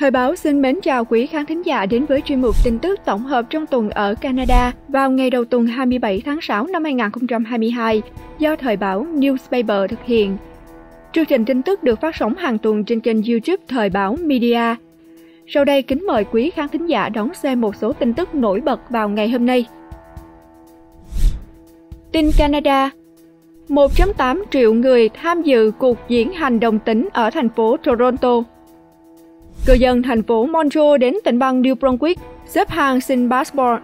Thời báo xin mến chào quý khán thính giả đến với chuyên mục tin tức tổng hợp trong tuần ở Canada vào ngày đầu tuần 27 tháng 6 năm 2022 do Thời báo Newspaper thực hiện. Chương trình tin tức được phát sóng hàng tuần trên kênh YouTube Thời báo Media. Sau đây kính mời quý khán thính giả đón xem một số tin tức nổi bật vào ngày hôm nay. Tin Canada 1.8 triệu người tham dự cuộc diễn hành đồng tính ở thành phố Toronto Cư dân thành phố Montreal đến tỉnh bang New Brunswick xếp hàng xin passport.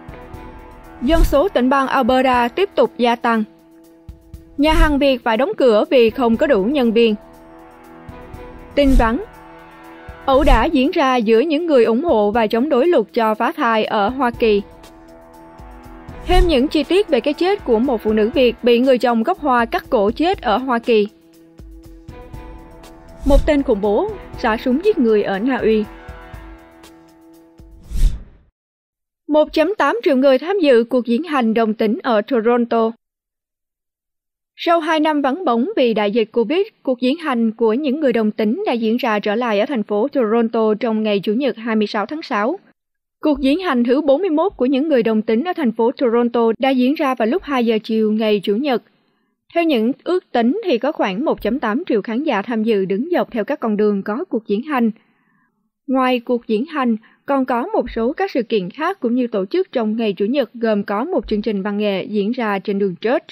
Dân số tỉnh bang Alberta tiếp tục gia tăng. Nhà hàng Việt phải đóng cửa vì không có đủ nhân viên. Tin vắn Ẩu đả diễn ra giữa những người ủng hộ và chống đối luật cho phá thai ở Hoa Kỳ. Thêm những chi tiết về cái chết của một phụ nữ Việt bị người chồng gốc Hoa cắt cổ chết ở Hoa Kỳ. Một tên khủng bố xả súng giết người ở Na Uy. 1.8 triệu người tham dự cuộc diễn hành đồng tính ở Toronto. Sau 2 năm vắng bóng vì đại dịch Covid, cuộc diễn hành của những người đồng tính đã diễn ra trở lại ở thành phố Toronto trong ngày Chủ nhật 26 tháng 6. Cuộc diễn hành thứ 41 của những người đồng tính ở thành phố Toronto đã diễn ra vào lúc 2 giờ chiều ngày Chủ nhật theo những ước tính thì có khoảng 1.8 triệu khán giả tham dự đứng dọc theo các con đường có cuộc diễn hành. Ngoài cuộc diễn hành, còn có một số các sự kiện khác cũng như tổ chức trong ngày Chủ nhật gồm có một chương trình văn nghệ diễn ra trên đường Church,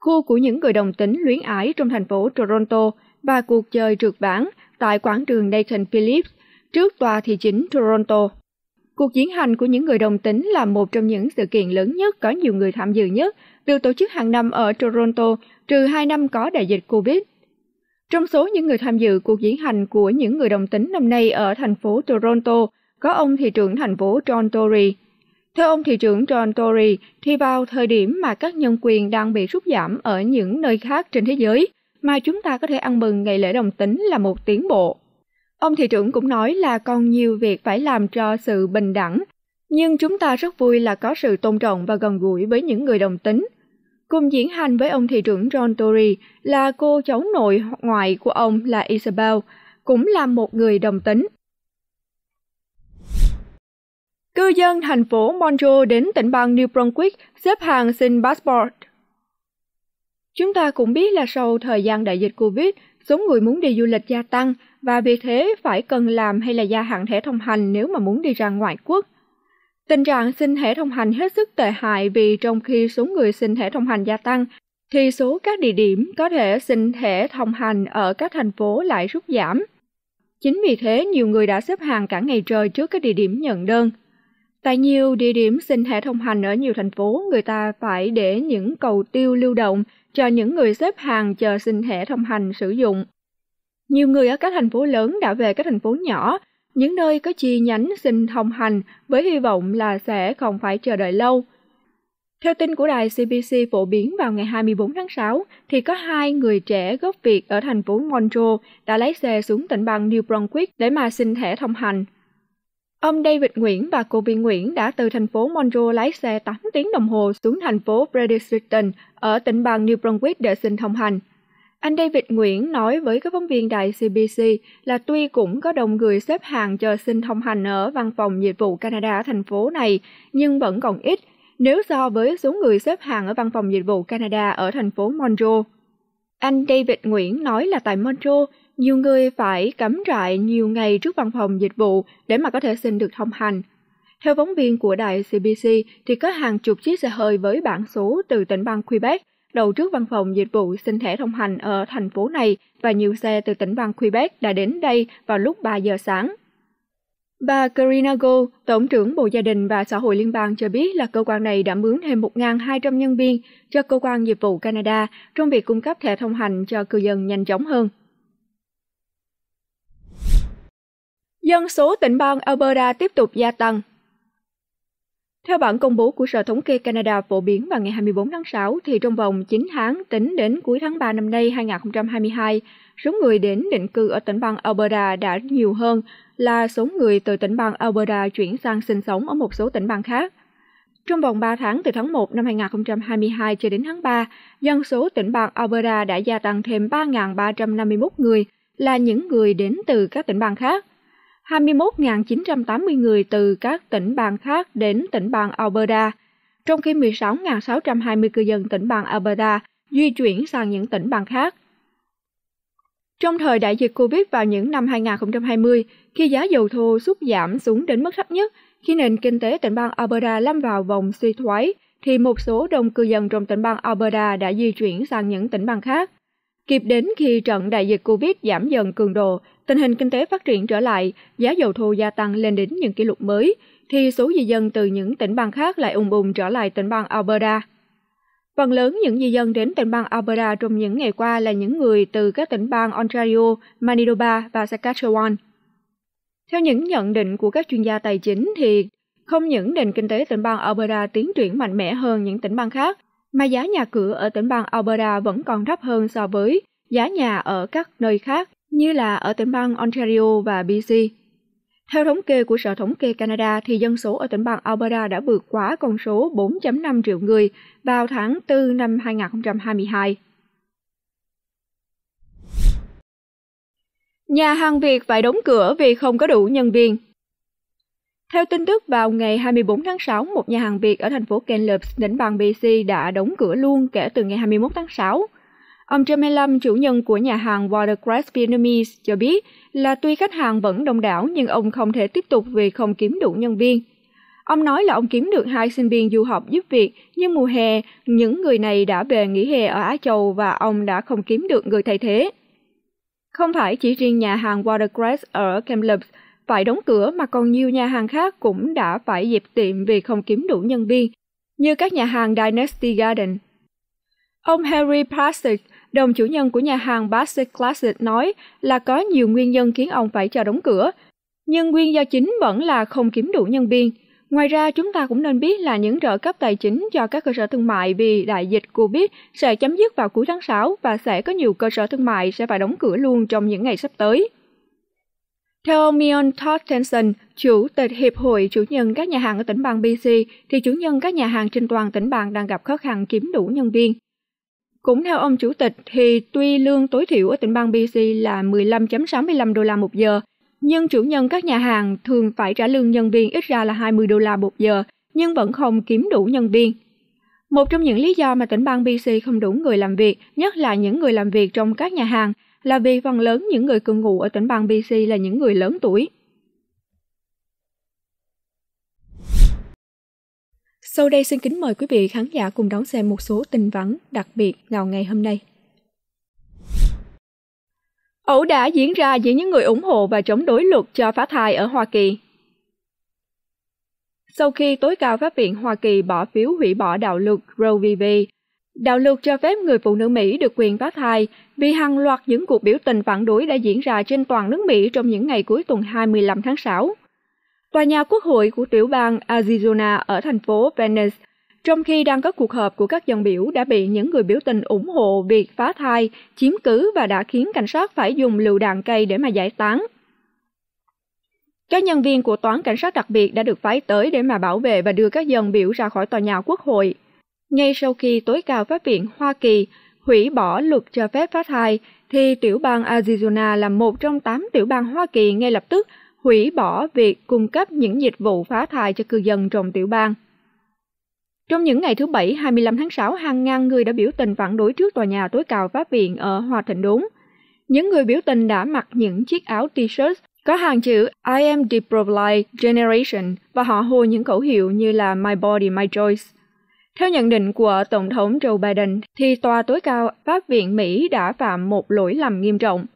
khu của những người đồng tính luyến ái trong thành phố Toronto và cuộc chơi trượt bảng tại quảng trường Nathan Phillips trước tòa thị chính Toronto. Cuộc diễn hành của những người đồng tính là một trong những sự kiện lớn nhất có nhiều người tham dự nhất, được tổ chức hàng năm ở Toronto, trừ 2 năm có đại dịch Covid. Trong số những người tham dự cuộc diễn hành của những người đồng tính năm nay ở thành phố Toronto, có ông thị trưởng thành phố John Tory. Theo ông thị trưởng John Tory, thì vào thời điểm mà các nhân quyền đang bị rút giảm ở những nơi khác trên thế giới, mà chúng ta có thể ăn mừng ngày lễ đồng tính là một tiến bộ. Ông thị trưởng cũng nói là còn nhiều việc phải làm cho sự bình đẳng, nhưng chúng ta rất vui là có sự tôn trọng và gần gũi với những người đồng tính. Cùng diễn hành với ông thị trưởng John Tory là cô cháu nội ngoại của ông là Isabel, cũng là một người đồng tính. Cư dân thành phố Monroe đến tỉnh bang New Brunswick xếp hàng xin passport. Chúng ta cũng biết là sau thời gian đại dịch Covid, số người muốn đi du lịch gia tăng và vì thế phải cần làm hay là gia hạn thẻ thông hành nếu mà muốn đi ra ngoại quốc. Tình trạng xin thẻ thông hành hết sức tệ hại vì trong khi số người xin thẻ thông hành gia tăng, thì số các địa điểm có thể xin thẻ thông hành ở các thành phố lại rút giảm. Chính vì thế, nhiều người đã xếp hàng cả ngày trời trước các địa điểm nhận đơn. Tại nhiều địa điểm xin thẻ thông hành ở nhiều thành phố, người ta phải để những cầu tiêu lưu động cho những người xếp hàng chờ xin thẻ thông hành sử dụng. Nhiều người ở các thành phố lớn đã về các thành phố nhỏ, những nơi có chi nhánh xin thông hành với hy vọng là sẽ không phải chờ đợi lâu. Theo tin của đài CBC phổ biến vào ngày 24 tháng 6, thì có hai người trẻ gốc Việt ở thành phố Montreal đã lái xe xuống tỉnh bang New Brunswick để mà xin thẻ thông hành – Ông David Nguyễn và cô Vi Nguyễn đã từ thành phố Monroe lái xe 8 tiếng đồng hồ xuống thành phố Fredericton ở tỉnh bang New Brunswick để xin thông hành. Anh David Nguyễn nói với các phóng viên đài CBC là tuy cũng có đông người xếp hàng chờ xin thông hành ở văn phòng dịch vụ Canada ở thành phố này, nhưng vẫn còn ít nếu so với số người xếp hàng ở văn phòng dịch vụ Canada ở thành phố Monroe. Anh David Nguyễn nói là tại Montreal nhiều người phải cắm trại nhiều ngày trước văn phòng dịch vụ để mà có thể xin được thông hành. Theo phóng viên của đài CBC, thì có hàng chục chiếc xe hơi với bản số từ tỉnh bang Quebec đầu trước văn phòng dịch vụ xin thẻ thông hành ở thành phố này và nhiều xe từ tỉnh bang Quebec đã đến đây vào lúc 3 giờ sáng. Bà Karina Go, Tổng trưởng Bộ Gia đình và Xã hội Liên bang cho biết là cơ quan này đã mướn thêm 1.200 nhân viên cho Cơ quan Dịch vụ Canada trong việc cung cấp thẻ thông hành cho cư dân nhanh chóng hơn. dân số tỉnh bang Alberta tiếp tục gia tăng. Theo bản công bố của Sở Thống kê Canada phổ biến vào ngày 24 tháng 6, thì trong vòng 9 tháng tính đến cuối tháng 3 năm nay 2022, số người đến định cư ở tỉnh bang Alberta đã nhiều hơn là số người từ tỉnh bang Alberta chuyển sang sinh sống ở một số tỉnh bang khác. Trong vòng 3 tháng từ tháng 1 năm 2022 cho đến tháng 3, dân số tỉnh bang Alberta đã gia tăng thêm 3.351 người là những người đến từ các tỉnh bang khác – 21.980 người từ các tỉnh bang khác đến tỉnh bang Alberta, trong khi 16.620 cư dân tỉnh bang Alberta di chuyển sang những tỉnh bang khác. Trong thời đại dịch Covid vào những năm 2020, khi giá dầu thô sút giảm xuống đến mức thấp nhất, khi nền kinh tế tỉnh bang Alberta lâm vào vòng suy thoái, thì một số đông cư dân trong tỉnh bang Alberta đã di chuyển sang những tỉnh bang khác. Kịp đến khi trận đại dịch Covid giảm dần cường độ tình hình kinh tế phát triển trở lại, giá dầu thô gia tăng lên đến những kỷ lục mới, thì số di dân từ những tỉnh bang khác lại ùn ùn trở lại tỉnh bang Alberta. Phần lớn những di dân đến tỉnh bang Alberta trong những ngày qua là những người từ các tỉnh bang Ontario, Manitoba và Saskatchewan. Theo những nhận định của các chuyên gia tài chính thì không những nền kinh tế tỉnh bang Alberta tiến triển mạnh mẽ hơn những tỉnh bang khác, mà giá nhà cửa ở tỉnh bang Alberta vẫn còn thấp hơn so với giá nhà ở các nơi khác như là ở tỉnh bang Ontario và BC. Theo thống kê của Sở Thống kê Canada thì dân số ở tỉnh bang Alberta đã vượt quá con số 4.5 triệu người vào tháng 4 năm 2022. Nhà hàng Việt phải đóng cửa vì không có đủ nhân viên. Theo tin tức vào ngày 24 tháng 6, một nhà hàng Việt ở thành phố Kamloops, tỉnh bang BC đã đóng cửa luôn kể từ ngày 21 tháng 6 Ông Jamelam, chủ nhân của nhà hàng Watercress Vietnamese, cho biết là tuy khách hàng vẫn đông đảo nhưng ông không thể tiếp tục vì không kiếm đủ nhân viên. Ông nói là ông kiếm được hai sinh viên du học giúp việc, nhưng mùa hè, những người này đã về nghỉ hè ở Á Châu và ông đã không kiếm được người thay thế. Không phải chỉ riêng nhà hàng Watercress ở Kamloops phải đóng cửa mà còn nhiều nhà hàng khác cũng đã phải dẹp tiệm vì không kiếm đủ nhân viên, như các nhà hàng Dynasty Garden. Ông Harry Passage, đồng chủ nhân của nhà hàng Basic Classic nói là có nhiều nguyên nhân khiến ông phải cho đóng cửa, nhưng nguyên do chính vẫn là không kiếm đủ nhân viên. Ngoài ra, chúng ta cũng nên biết là những trợ cấp tài chính cho các cơ sở thương mại vì đại dịch Covid sẽ chấm dứt vào cuối tháng 6 và sẽ có nhiều cơ sở thương mại sẽ phải đóng cửa luôn trong những ngày sắp tới. Theo ông Mion Tortenson, chủ tịch Hiệp hội chủ nhân các nhà hàng ở tỉnh bang BC, thì chủ nhân các nhà hàng trên toàn tỉnh bang đang gặp khó khăn kiếm đủ nhân viên. Cũng theo ông chủ tịch thì tuy lương tối thiểu ở tỉnh bang BC là 15.65 đô la một giờ, nhưng chủ nhân các nhà hàng thường phải trả lương nhân viên ít ra là 20 đô la một giờ, nhưng vẫn không kiếm đủ nhân viên. Một trong những lý do mà tỉnh bang BC không đủ người làm việc, nhất là những người làm việc trong các nhà hàng, là vì phần lớn những người cư ngụ ở tỉnh bang BC là những người lớn tuổi. Sau đây xin kính mời quý vị khán giả cùng đón xem một số tin vắn đặc biệt vào ngày hôm nay. Ẩu đả diễn ra giữa những người ủng hộ và chống đối luật cho phá thai ở Hoa Kỳ. Sau khi tối cao pháp viện Hoa Kỳ bỏ phiếu hủy bỏ đạo luật Roe v. Wade, đạo luật cho phép người phụ nữ Mỹ được quyền phá thai vì hàng loạt những cuộc biểu tình phản đối đã diễn ra trên toàn nước Mỹ trong những ngày cuối tuần 25 tháng 6 tòa nhà quốc hội của tiểu bang Arizona ở thành phố Venice, trong khi đang có cuộc họp của các dân biểu đã bị những người biểu tình ủng hộ việc phá thai chiếm cứ và đã khiến cảnh sát phải dùng lựu đạn cây để mà giải tán. Các nhân viên của toán cảnh sát đặc biệt đã được phái tới để mà bảo vệ và đưa các dân biểu ra khỏi tòa nhà quốc hội. Ngay sau khi tối cao pháp viện Hoa Kỳ hủy bỏ luật cho phép phá thai, thì tiểu bang Arizona là một trong 8 tiểu bang Hoa Kỳ ngay lập tức hủy bỏ việc cung cấp những dịch vụ phá thai cho cư dân trong tiểu bang. Trong những ngày thứ Bảy 25 tháng 6, hàng ngàn người đã biểu tình phản đối trước tòa nhà tối cao pháp viện ở Hòa Thịnh Đúng. Những người biểu tình đã mặc những chiếc áo t-shirt có hàng chữ I am the pro-life generation và họ hô những khẩu hiệu như là My body, my choice. Theo nhận định của Tổng thống Joe Biden, thì tòa tối cao Pháp viện Mỹ đã phạm một lỗi lầm nghiêm trọng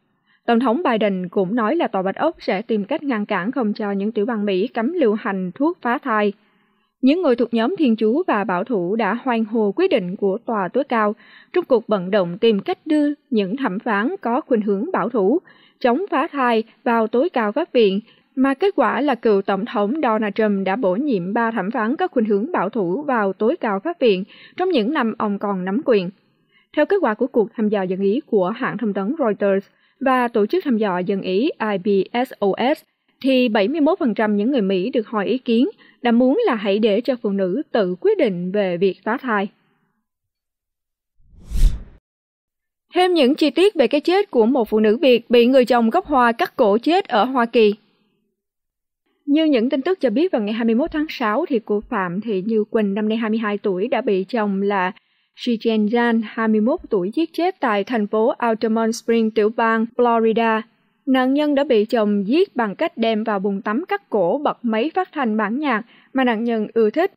Tổng thống Biden cũng nói là Tòa Bạch Ốc sẽ tìm cách ngăn cản không cho những tiểu bang Mỹ cấm lưu hành thuốc phá thai. Những người thuộc nhóm Thiên Chúa và Bảo thủ đã hoan hô quyết định của Tòa tối cao trong cuộc vận động tìm cách đưa những thẩm phán có khuynh hướng bảo thủ, chống phá thai vào tối cao pháp viện, mà kết quả là cựu Tổng thống Donald Trump đã bổ nhiệm ba thẩm phán có khuynh hướng bảo thủ vào tối cao pháp viện trong những năm ông còn nắm quyền. Theo kết quả của cuộc thăm dò dân ý của hãng thông tấn Reuters, và tổ chức thăm dò dân Ý IBSOS thì 71% những người Mỹ được hỏi ý kiến đã muốn là hãy để cho phụ nữ tự quyết định về việc phá thai. Thêm những chi tiết về cái chết của một phụ nữ Việt bị người chồng gốc Hoa cắt cổ chết ở Hoa Kỳ. Như những tin tức cho biết vào ngày 21 tháng 6 thì cô Phạm Thị Như Quỳnh năm nay 22 tuổi đã bị chồng là Shijian Jan, 21 tuổi, giết chết tại thành phố Altamont Spring, tiểu bang Florida. Nạn nhân đã bị chồng giết bằng cách đem vào bồn tắm cắt cổ bật máy phát thanh bản nhạc mà nạn nhân ưa thích.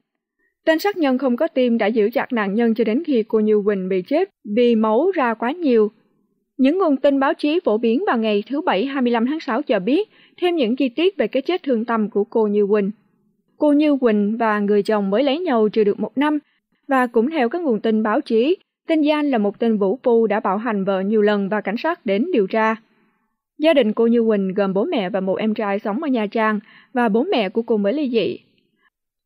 Tên sát nhân không có tim đã giữ chặt nạn nhân cho đến khi cô Như Quỳnh bị chết vì máu ra quá nhiều. Những nguồn tin báo chí phổ biến vào ngày thứ Bảy 25 tháng 6 cho biết thêm những chi tiết về cái chết thương tâm của cô Như Quỳnh. Cô Như Quỳnh và người chồng mới lấy nhau chưa được một năm và cũng theo các nguồn tin báo chí, tên Giang là một tên vũ phu đã bạo hành vợ nhiều lần và cảnh sát đến điều tra. Gia đình cô Như Quỳnh gồm bố mẹ và một em trai sống ở Nha Trang và bố mẹ của cô mới ly dị.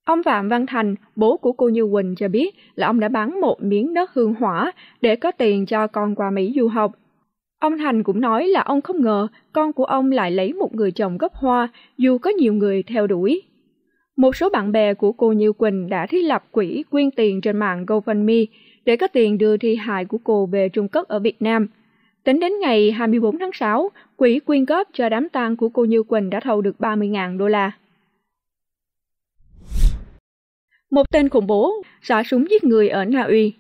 Ông Phạm Văn Thành, bố của cô Như Quỳnh cho biết là ông đã bán một miếng đất hương hỏa để có tiền cho con qua Mỹ du học. Ông Thành cũng nói là ông không ngờ con của ông lại lấy một người chồng gốc hoa dù có nhiều người theo đuổi. Một số bạn bè của cô Như Quỳnh đã thiết lập quỹ quyên tiền trên mạng GoFundMe để có tiền đưa thi hài của cô về Trung Quốc ở Việt Nam. Tính đến ngày 24 tháng 6, quỹ quyên góp cho đám tang của cô Như Quỳnh đã thâu được 30.000 đô la. Một tên khủng bố xả súng giết người ở Na Uy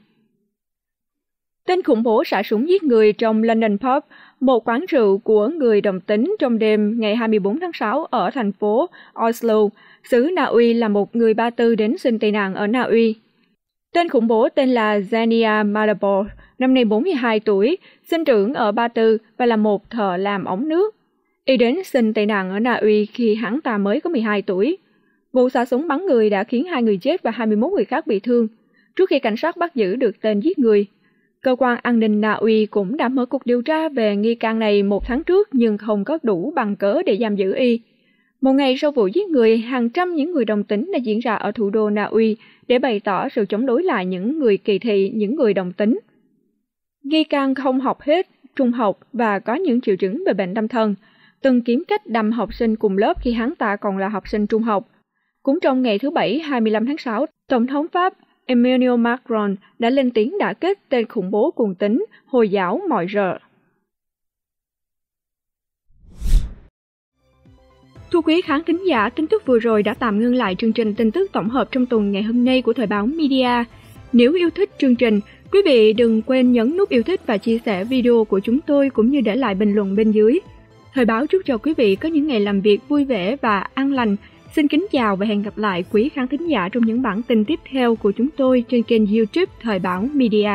Tên khủng bố xả súng giết người trong London Pub một quán rượu của người đồng tính trong đêm ngày 24 tháng 6 ở thành phố Oslo, xứ Na Uy là một người Ba Tư đến xin tị nạn ở Na Uy. Tên khủng bố tên là Zania Malabor, năm nay 42 tuổi, sinh trưởng ở Ba Tư và là một thợ làm ống nước. Y đến xin tị nạn ở Na Uy khi hắn ta mới có 12 tuổi. Vụ xả súng bắn người đã khiến hai người chết và 21 người khác bị thương, trước khi cảnh sát bắt giữ được tên giết người Cơ quan an ninh Na Uy cũng đã mở cuộc điều tra về nghi can này một tháng trước nhưng không có đủ bằng cớ để giam giữ y. Một ngày sau vụ giết người, hàng trăm những người đồng tính đã diễn ra ở thủ đô Na Uy để bày tỏ sự chống đối lại những người kỳ thị, những người đồng tính. Nghi can không học hết trung học và có những triệu chứng về bệnh tâm thần, từng kiếm cách đâm học sinh cùng lớp khi hắn ta còn là học sinh trung học. Cũng trong ngày thứ Bảy 25 tháng 6, Tổng thống Pháp Emmanuel Macron đã lên tiếng đả kích tên khủng bố cuồng tín Hồi giáo mọi rợ. Thưa quý khán thính giả, tin tức vừa rồi đã tạm ngưng lại chương trình tin tức tổng hợp trong tuần ngày hôm nay của Thời báo Media. Nếu yêu thích chương trình, quý vị đừng quên nhấn nút yêu thích và chia sẻ video của chúng tôi cũng như để lại bình luận bên dưới. Thời báo chúc cho quý vị có những ngày làm việc vui vẻ và an lành. Xin kính chào và hẹn gặp lại quý khán thính giả trong những bản tin tiếp theo của chúng tôi trên kênh YouTube Thời báo Media.